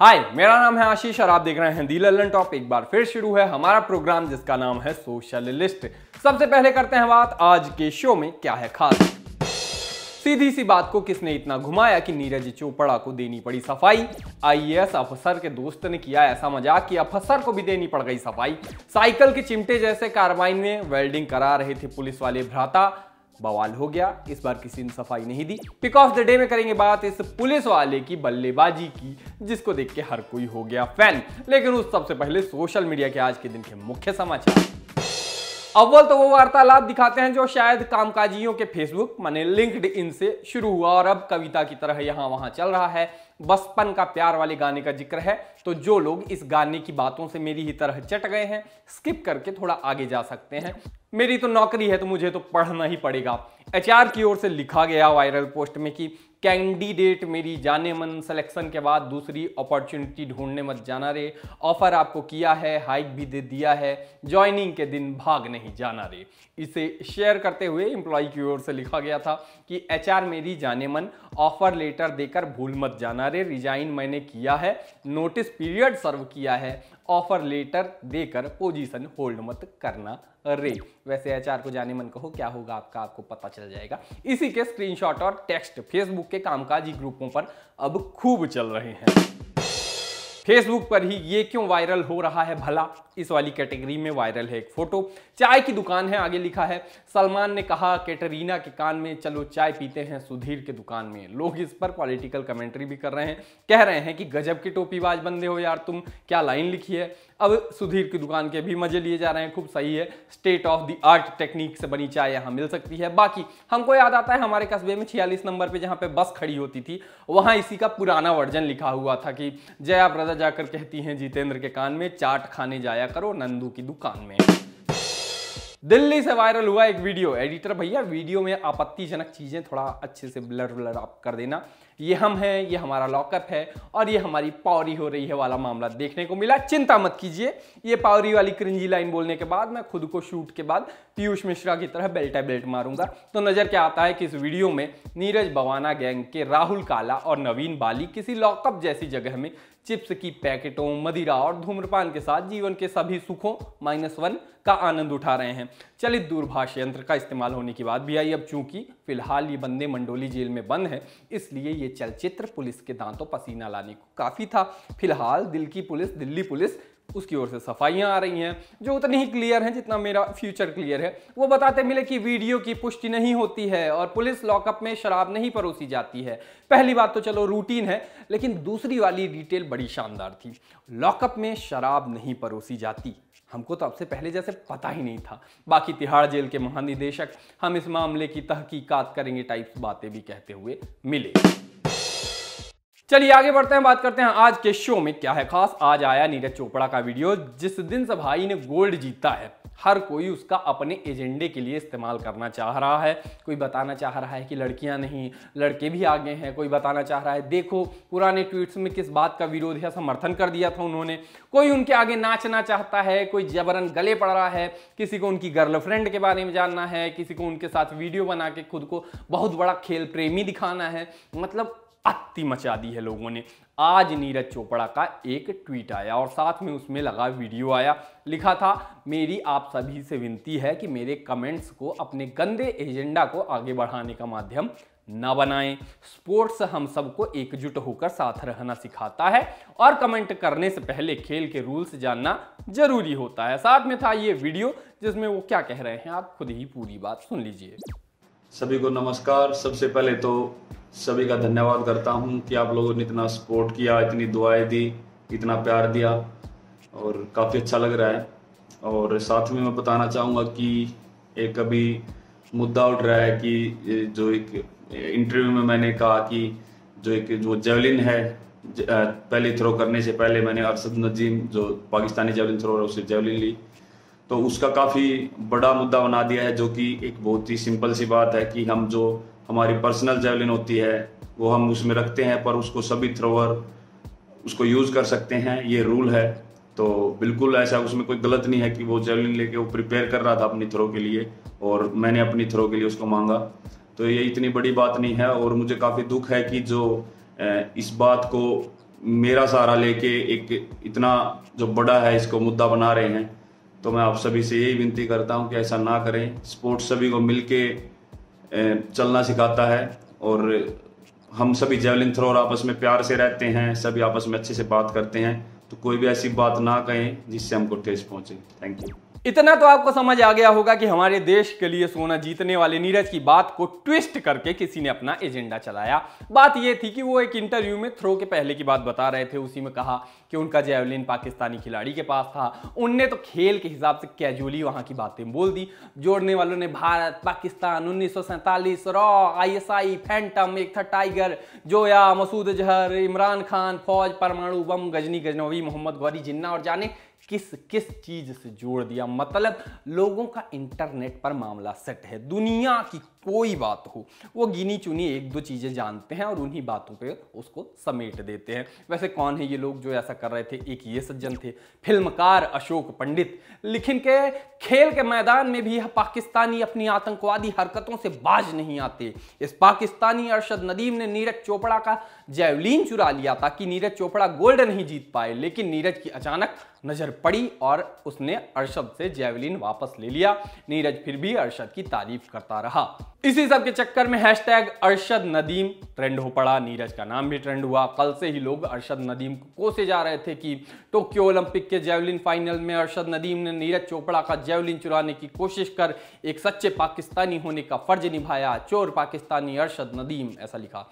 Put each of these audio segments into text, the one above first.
हाय मेरा नाम है आशीष और आप देख रहे हैं दी ललन टॉप एक बार फिर शुरू है हमारा प्रोग्राम जिसका नाम है सोशलिस्ट सबसे पहले करते हैं बात आज के शो में क्या है खास सीधी सी बात को किसने इतना घुमाया कि नीरज चोपड़ा को देनी पड़ी सफाई आईएएस अफसर के दोस्त ने किया ऐसा मजाक कि अफसर को भी देनी पड़ गई सफाई साइकिल के चिमटे जैसे कार्रवाई में वेल्डिंग करा रहे थे पुलिस वाले भ्राता बवाल हो गया इस बार किसी ने सफाई नहीं दी पिक ऑफ द डे में करेंगे बात इस पुलिस वाले की बल्लेबाजी की जिसको देख के हर कोई हो गया फैन लेकिन उस सबसे पहले सोशल मीडिया के आज के दिन के मुख्य समाचार अव्वल तो वो वार्तालाप दिखाते हैं जो शायद कामकाजियों के फेसबुक माने लिंक्ड इन से शुरू हुआ और अब कविता की तरह यहाँ वहाँ चल रहा है बचपन का प्यार वाले गाने का जिक्र है तो जो लोग इस गाने की बातों से मेरी ही तरह चट गए हैं स्किप करके थोड़ा आगे जा सकते हैं मेरी तो नौकरी है तो मुझे तो पढ़ना ही पड़ेगा एचआर की ओर से लिखा गया वायरल पोस्ट में कि कैंडिडेट मेरी जाने मन सिलेक्शन के बाद दूसरी अपॉर्चुनिटी ढूंढने मत जाना रे ऑफर आपको किया है हाइक भी दे दिया है ज्वाइनिंग के दिन भाग नहीं जाना रे इसे शेयर करते हुए एम्प्लॉय की ओर से लिखा गया था कि एच मेरी जाने मन ऑफर लेटर देकर भूल मत जाना रे रिजाइन मैंने किया है नोटिस पीरियड सर्व किया है ऑफर लेटर देकर पोजीशन होल्ड मत करना रे वैसे एचआर को जाने मन कहो क्या होगा आपका आपको पता चल जाएगा इसी के स्क्रीनशॉट और टेक्स्ट फेसबुक के कामकाजी ग्रुपों पर अब खूब चल रहे हैं फेसबुक पर ही ये क्यों वायरल हो रहा है भला इस वाली कैटेगरी में वायरल है एक फोटो चाय की दुकान है आगे लिखा है सलमान ने कहा कैटरीना के कान में चलो चाय पीते हैं सुधीर के दुकान में लोग इस पर पॉलिटिकल कमेंट्री भी कर रहे हैं कह रहे हैं कि गजब की टोपीबाज बंदे हो यार तुम क्या लाइन लिखी है अब सुधीर की दुकान के भी मजे लिए जा रहे हैं खूब सही है state of the art technique से बनी चाय यहाँ मिल सकती है बाकी हमको याद आता है हमारे कस्बे में छियालीस नंबर पे जहाँ पे बस खड़ी होती थी वहाँ इसी का पुराना वर्जन लिखा हुआ था कि जया प्रदा जाकर कहती हैं जितेंद्र के कान में चाट खाने जाया करो नंदू की दुकान में दिल्ली से वायरल हुआ एक वीडियो एडिटर भैया वीडियो में आपत्तिजनक चीजें थोड़ा अच्छे से ब्लर ब्लर आप कर देना ये हम हैं ये हमारा लॉकअप है और ये हमारी पावरी हो रही है वाला मामला देखने को मिला चिंता मत कीजिए ये पावरी वाली क्रिंजी लाइन बोलने के बाद मैं खुद को शूट के बाद पीयूष मिश्रा की तरह बेल्टा बेल्ट मारूंगा तो नज़र क्या आता है कि इस वीडियो में नीरज बवाना गैंग के राहुल काला और नवीन बाली किसी लॉकअप जैसी जगह में चिप्स की पैकेटों मदिरा और धूम्रपान के साथ जीवन के सभी सुखों माइनस वन का आनंद उठा रहे हैं चलित दूरभाष यंत्र का इस्तेमाल होने की बात भी आई अब चूंकि फिलहाल ये बंदे मंडोली जेल में बंद है इसलिए ये ये चलचित्र पुलिस के दांतों पसीना लाने को काफ़ी था फिलहाल दिल की पुलिस दिल्ली पुलिस उसकी ओर से सफाइयां आ रही हैं जो उतनी ही क्लियर हैं जितना मेरा फ्यूचर क्लियर है वो बताते मिले कि वीडियो की पुष्टि नहीं होती है और पुलिस लॉकअप में शराब नहीं परोसी जाती है पहली बात तो चलो रूटीन है लेकिन दूसरी वाली डिटेल बड़ी शानदार थी लॉकअप में शराब नहीं परोसी जाती हमको तो आपसे पहले जैसे पता ही नहीं था बाकी तिहाड़ जेल के महानिदेशक हम इस मामले की तहकीकात करेंगे टाइप्स बातें भी कहते हुए मिले चलिए आगे बढ़ते हैं बात करते हैं आज के शो में क्या है खास आज आया नीरज चोपड़ा का वीडियो जिस दिन से भाई ने गोल्ड जीता है हर कोई उसका अपने एजेंडे के लिए इस्तेमाल करना चाह रहा है कोई बताना चाह रहा है कि लड़कियां नहीं लड़के भी आगे हैं कोई बताना चाह रहा है देखो पुराने ट्वीट्स में किस बात का विरोध या समर्थन कर दिया था उन्होंने कोई उनके आगे नाचना चाहता है कोई जबरन गले पड़ रहा है किसी को उनकी गर्लफ्रेंड के बारे में जानना है किसी को उनके साथ वीडियो बना के खुद को बहुत बड़ा खेल प्रेमी दिखाना है मतलब अति मचा दी है लोगों ने आज नीरज चोपड़ा का एक ट्वीट आया और साथ में उसमें लगा वीडियो आया लिखा था मेरी आप सभी से विनती है कि मेरे कमेंट्स को अपने गंदे एजेंडा को आगे बढ़ाने का माध्यम न बनाएं स्पोर्ट्स हम सबको एकजुट होकर साथ रहना सिखाता है और कमेंट करने से पहले खेल के रूल्स जानना जरूरी होता है साथ में था ये वीडियो जिसमें वो क्या कह रहे हैं आप खुद ही पूरी बात सुन लीजिए सभी को नमस्कार सबसे पहले तो सभी का धन्यवाद करता हूँ कि आप लोगों ने इतना सपोर्ट किया इतनी दुआएं दी इतना प्यार दिया और काफ़ी अच्छा लग रहा है और साथ में मैं बताना चाहूँगा कि एक अभी मुद्दा उठ रहा है कि जो एक इंटरव्यू में मैंने कहा कि जो एक जो जेवलिन है पहले थ्रो करने से पहले मैंने अरसद नजीम जो पाकिस्तानी जेवलिन थ्रो उससे जेवलिन ली तो उसका काफ़ी बड़ा मुद्दा बना दिया है जो कि एक बहुत ही सिंपल सी बात है कि हम जो हमारी पर्सनल जेवलिन होती है वो हम उसमें रखते हैं पर उसको सभी थ्रोवर उसको यूज़ कर सकते हैं ये रूल है तो बिल्कुल ऐसा उसमें कोई गलत नहीं है कि वो जेवलिन लेके वो प्रिपेयर कर रहा था अपनी थ्रो के लिए और मैंने अपनी थ्रो के लिए उसको मांगा तो ये इतनी बड़ी बात नहीं है और मुझे काफ़ी दुख है कि जो इस बात को मेरा सहारा लेके एक इतना जो बड़ा है इसको मुद्दा बना रहे हैं तो मैं आप सभी से यही विनती करता हूँ कि ऐसा ना करें स्पोर्ट्स सभी को मिलके चलना सिखाता है और हम सभी जेवलिन थ्रोर आपस में प्यार से रहते हैं सभी आपस में अच्छे से बात करते हैं तो कोई भी ऐसी बात ना कहें जिससे हमको ठेस पहुंचे थैंक यू इतना तो आपको समझ आ गया होगा कि हमारे देश के लिए सोना जीतने वाले नीरज की बात को ट्विस्ट करके किसी ने अपना एजेंडा चलाया बात यह थी कि वो एक इंटरव्यू में थ्रो के पहले की बात बता रहे थे उसी में कहा कि उनका जैवलिन पाकिस्तानी खिलाड़ी के पास था उनने तो खेल के हिसाब से कैजुअली वहां की बातें बोल दी जोड़ने वालों ने भारत पाकिस्तान उन्नीस सौ सैंतालीस रॉ आईएसआई फैंटम एक था टाइगर जोया मसूद जहर इमरान खान फौज परमाणु बम गजनी गजनवी मोहम्मद गौरी जिन्ना और जाने किस किस चीज से जोड़ दिया मतलब लोगों का इंटरनेट पर मामला सेट है दुनिया की कोई बात हो वो गिनी चुनी एक दो चीज़ें जानते हैं और उन्हीं बातों पे उसको समेट देते हैं वैसे कौन है ये लोग जो ऐसा कर रहे थे एक ये सज्जन थे फिल्मकार अशोक पंडित लेकिन के खेल के मैदान में भी यह पाकिस्तानी अपनी आतंकवादी हरकतों से बाज नहीं आते इस पाकिस्तानी अरशद नदीम ने नीरज चोपड़ा का जैवलीन चुरा लिया कि नीरज चोपड़ा गोल्ड नहीं जीत पाए लेकिन नीरज की अचानक नजर पड़ी और उसने अरशद से जैवलीन वापस ले लिया नीरज फिर भी अरशद की तारीफ करता रहा इसी सब के चक्कर में hashtag Arshad Nadeem trend हो पड़ा नीरज का नाम भी ट्रेंड हुआ कल से ही लोग अरशद नदीम को कोसे जा रहे थे कि टोक्यो ओलंपिक के जेवलिन फाइनल में अरशद नदीम ने नीरज चोपड़ा का जेवलिन चुराने की कोशिश कर एक सच्चे पाकिस्तानी होने का फर्ज निभाया चोर पाकिस्तानी अरशद नदीम ऐसा लिखा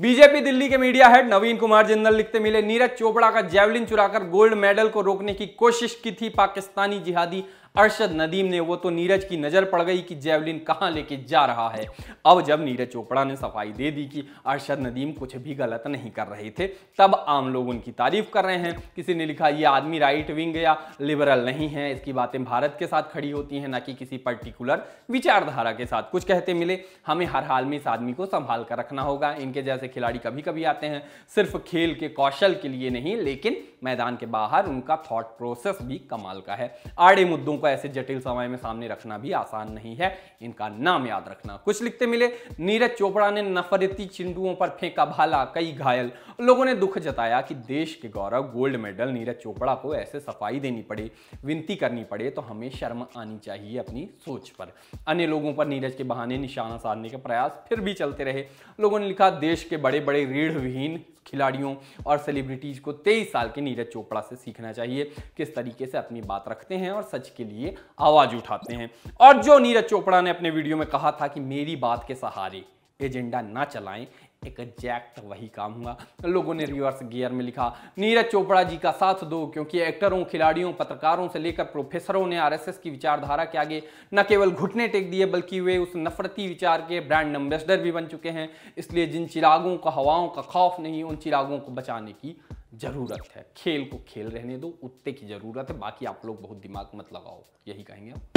बीजेपी दिल्ली के मीडिया हेड नवीन कुमार जिंदल लिखते मिले नीरज चोपड़ा का जेवलिन चुराकर गोल्ड मेडल को रोकने की कोशिश की थी पाकिस्तानी जिहादी अरशद नदीम ने वो तो नीरज की नज़र पड़ गई कि जेवलिन कहाँ लेके जा रहा है अब जब नीरज चोपड़ा ने सफाई दे दी कि अरशद नदीम कुछ भी गलत नहीं कर रहे थे तब आम लोग उनकी तारीफ कर रहे हैं किसी ने लिखा ये आदमी राइट विंग या लिबरल नहीं है इसकी बातें भारत के साथ खड़ी होती हैं ना कि किसी पर्टिकुलर विचारधारा के साथ कुछ कहते मिले हमें हर हाल में इस आदमी को संभाल कर रखना होगा इनके जैसे खिलाड़ी कभी कभी आते हैं सिर्फ खेल के कौशल के लिए नहीं लेकिन मैदान के बाहर उनका थॉट प्रोसेस भी कमाल का है आड़े मुद्दों को ऐसे जटिल समय में सामने रखना भी आसान नहीं है इनका नाम याद रखना कुछ लिखते मिले नीरज चोपड़ा ने नफरती चिंडुओं पर फेंका भाला कई घायल लोगों ने दुख जताया कि देश के गौरव गोल्ड मेडल नीरज चोपड़ा को ऐसे सफाई देनी पड़े विनती करनी पड़े तो हमें शर्म आनी चाहिए अपनी सोच पर अन्य लोगों पर नीरज के बहाने निशाना साधने के प्रयास फिर भी चलते रहे लोगों ने लिखा देश के बड़े बड़े रीढ़विहीन खिलाड़ियों और सेलिब्रिटीज़ को तेईस साल के नीरज चोपड़ा से सीखना चाहिए किस तरीके से अपनी बात रखते हैं और सच के लिए आवाज़ उठाते हैं और जो नीरज चोपड़ा ने अपने वीडियो में कहा था कि मेरी बात के सहारे एजेंडा ना चलाएं एग्जैक्ट वही काम हुआ लोगों ने रिवर्स गियर में लिखा नीरज चोपड़ा जी का साथ दो क्योंकि एक्टरों खिलाड़ियों पत्रकारों से लेकर प्रोफेसरों ने आरएसएस की विचारधारा के आगे न केवल घुटने टेक दिए बल्कि वे उस नफरती विचार के ब्रांड एम्बेसडर भी बन चुके हैं इसलिए जिन चिरागों का हवाओं का खौफ नहीं उन चिरागों को बचाने की ज़रूरत है खेल को खेल रहने दो उत्ते की ज़रूरत है बाकी आप लोग बहुत दिमाग मत लगाओ यही कहेंगे आप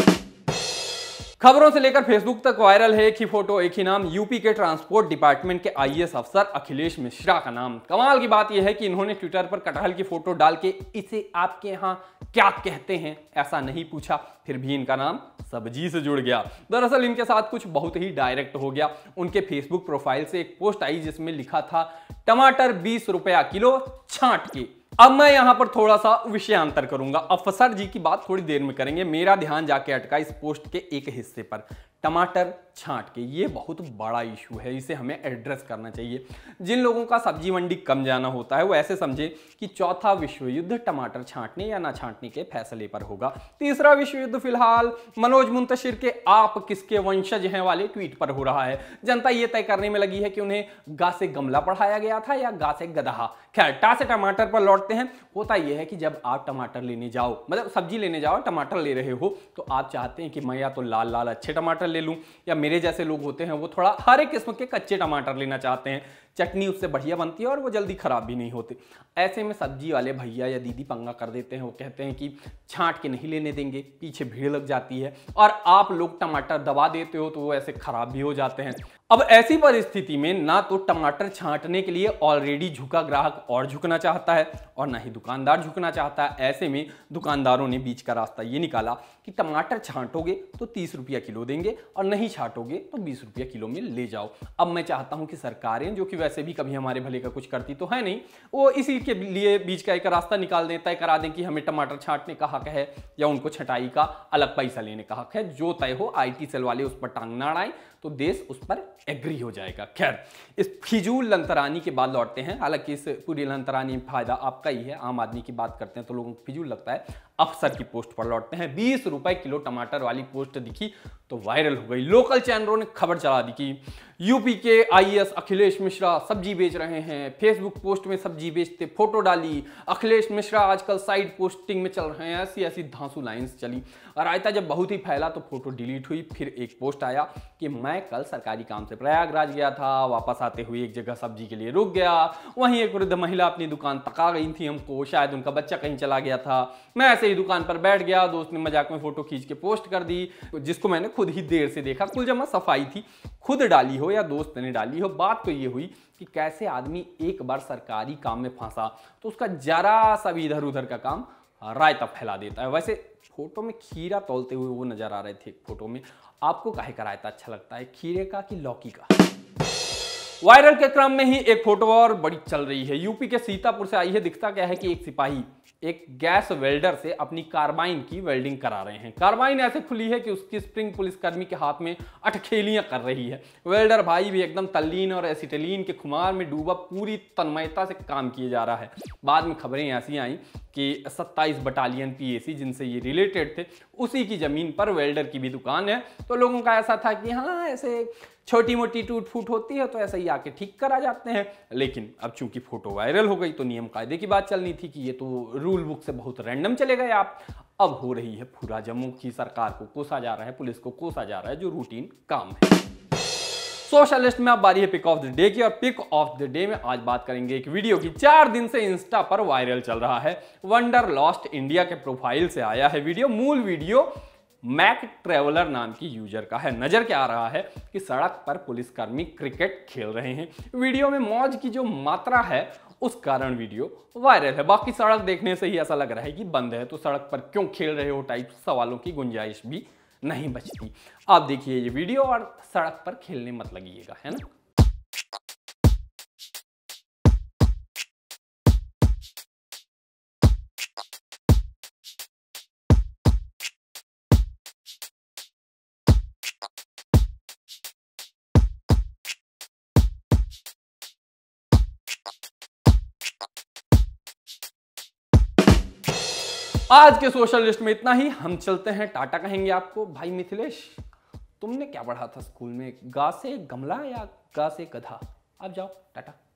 खबरों से लेकर फेसबुक तक वायरल है एक ही फोटो एक ही नाम यूपी के ट्रांसपोर्ट डिपार्टमेंट के आई अफसर अखिलेश मिश्रा का नाम कमाल की बात यह है कि इन्होंने ट्विटर पर कटहल की फोटो डाल के इसे आपके यहाँ क्या कहते हैं ऐसा नहीं पूछा फिर भी इनका नाम सब्जी से जुड़ गया दरअसल इनके साथ कुछ बहुत ही डायरेक्ट हो गया उनके फेसबुक प्रोफाइल से एक पोस्ट आई जिसमें लिखा था टमाटर बीस रुपया किलो छाट के अब मैं यहां पर थोड़ा सा विषयांतर करूंगा अफसर जी की बात थोड़ी देर में करेंगे मेरा ध्यान जाके अटका इस पोस्ट के एक हिस्से पर टमाटर छांट के ये बहुत बड़ा इशू है इसे हमें एड्रेस करना चाहिए जिन लोगों का सब्जी मंडी कम जाना होता है वो ऐसे समझे कि चौथा विश्व युद्ध टमाटर छांटने या ना छांटने के फैसले पर होगा तीसरा विश्व युद्ध फिलहाल मनोज मुंतशिर के आप किसके वंशज हैं वाले ट्वीट पर हो रहा है जनता ये तय करने में लगी है कि उन्हें गा से गमला पढ़ाया गया था या गा से गदहा खैर टा से टमाटर पर लौटते हैं होता यह है कि जब आप टमाटर लेने जाओ मतलब सब्जी लेने जाओ टमाटर ले रहे हो तो आप चाहते हैं कि मैं या तो लाल लाल अच्छे टमाटर टमाटर ले लूँ या मेरे जैसे लोग होते हैं वो थोड़ा हर एक किस्म के कच्चे टमाटर लेना चाहते हैं चटनी उससे बढ़िया बनती है और वो जल्दी ख़राब भी नहीं होती ऐसे में सब्जी वाले भैया या दीदी पंगा कर देते हैं वो कहते हैं कि छाँट के नहीं लेने देंगे पीछे भीड़ लग जाती है और आप लोग टमाटर दबा देते हो तो वो ऐसे ख़राब भी हो जाते हैं अब ऐसी परिस्थिति में ना तो टमाटर छांटने के लिए ऑलरेडी झुका ग्राहक और झुकना चाहता है और ना ही दुकानदार झुकना चाहता है ऐसे में दुकानदारों ने बीच का रास्ता ये निकाला कि टमाटर छांटोगे तो तीस रुपया किलो देंगे और नहीं छांटोगे तो बीस रुपया किलो में ले जाओ अब मैं चाहता हूँ कि सरकारें जो कि वैसे भी कभी हमारे भले का कुछ करती तो है नहीं वो इसी के लिए बीच का एक रास्ता निकाल दें तय करा दें कि हमें टमाटर छांटने का हक है या उनको छटाई का अलग पैसा लेने का हक है जो तय हो आई सेल वाले उस पर टांग ना आए तो देश उस पर एग्री हो जाएगा खैर इस फिजूल लंतरानी के बाद लौटते हैं हालांकि इस पूरी लंतरानी में फायदा आपका ही है आम आदमी की बात करते हैं तो लोगों को फिजूल लगता है अफसर की पोस्ट पर लौटते हैं बीस रुपए किलो टमाटर वाली पोस्ट दिखी तो वायरल हो गई लोकल चैनलों ने खबर चला दी कि यूपी के आईएएस अखिलेश मिश्रा सब्जी बेच रहे हैं फेसबुक पोस्ट में सब्जी बेचते फोटो डाली अखिलेश मिश्रा आजकल साइड पोस्टिंग में चल रहे हैं ऐसी ऐसी धांसू लाइन्स चली और आयता जब बहुत ही फैला तो फोटो डिलीट हुई फिर एक पोस्ट आया कि मैं कल सरकारी काम से प्रयागराज गया था वापस आते हुए एक जगह सब्जी के लिए रुक गया वहीं एक वृद्ध महिला अपनी दुकान तका गई थी हमको शायद उनका बच्चा कहीं चला गया था मैं ऐसे ही दुकान पर बैठ गया दोस्त ने मजाक में फोटो खींच के पोस्ट कर दी जिसको मैंने खुद ही देर से देखा कुल जमा सफाई थी खुद डाली हो या दोस्त ने डाली हो बात तो ये हुई कि कैसे आदमी एक बार सरकारी काम में फंसा तो उसका जरा सा भी इधर उधर का काम रायता फैला देता है वैसे फोटो में खीरा तोलते हुए वो नजर आ रहे थे फोटो में आपको कहे का रायता अच्छा लगता है खीरे का कि लौकी का वायरल के क्रम में ही एक फोटो और बड़ी चल रही है यूपी के सीतापुर से आई है दिखता क्या है कि एक सिपाही एक गैस वेल्डर से अपनी कार्बाइन की वेल्डिंग करा रहे हैं कार्बाइन ऐसे खुली है कि उसकी स्प्रिंग पुलिसकर्मी के हाथ में अटखेलियां कर रही है वेल्डर भाई भी एकदम तल्लीन और एसिटेलिन के खुमार में डूबा पूरी तन्मयता से काम किए जा रहा है बाद में खबरें ऐसी आई कि 27 बटालियन पीएसी जिनसे ये रिलेटेड थे उसी की ज़मीन पर वेल्डर की भी दुकान है तो लोगों का ऐसा था कि हाँ ऐसे छोटी मोटी टूट फूट होती है तो ऐसे ही आके ठीक करा जाते हैं लेकिन अब चूंकि फोटो वायरल हो गई तो नियम कायदे की बात चलनी थी कि ये तो रूल बुक से बहुत रैंडम चले गए आप अब हो रही है पूरा जम्मू की सरकार को कोसा जा रहा है पुलिस को कोसा जा रहा है जो रूटीन काम है सोशलिस्ट में आप बारी है पिक ऑफ द डे की और पिक ऑफ द डे में आज बात करेंगे एक वीडियो की चार दिन से इंस्टा पर वायरल चल रहा है वंडर लॉस्ट इंडिया के प्रोफाइल से आया है वीडियो मूल वीडियो मैक ट्रेवलर नाम की यूजर का है नजर क्या आ रहा है कि सड़क पर पुलिसकर्मी क्रिकेट खेल रहे हैं वीडियो में मौज की जो मात्रा है उस कारण वीडियो वायरल है बाकी सड़क देखने से ही ऐसा लग रहा है कि बंद है तो सड़क पर क्यों खेल रहे हो टाइप सवालों की गुंजाइश भी नहीं बचती आप देखिए ये वीडियो और सड़क पर खेलने मत लगिएगा है ना आज के सोशल लिस्ट में इतना ही हम चलते हैं टाटा कहेंगे आपको भाई मिथिलेश तुमने क्या पढ़ा था स्कूल में गा से गमला या गा से गधा आप जाओ टाटा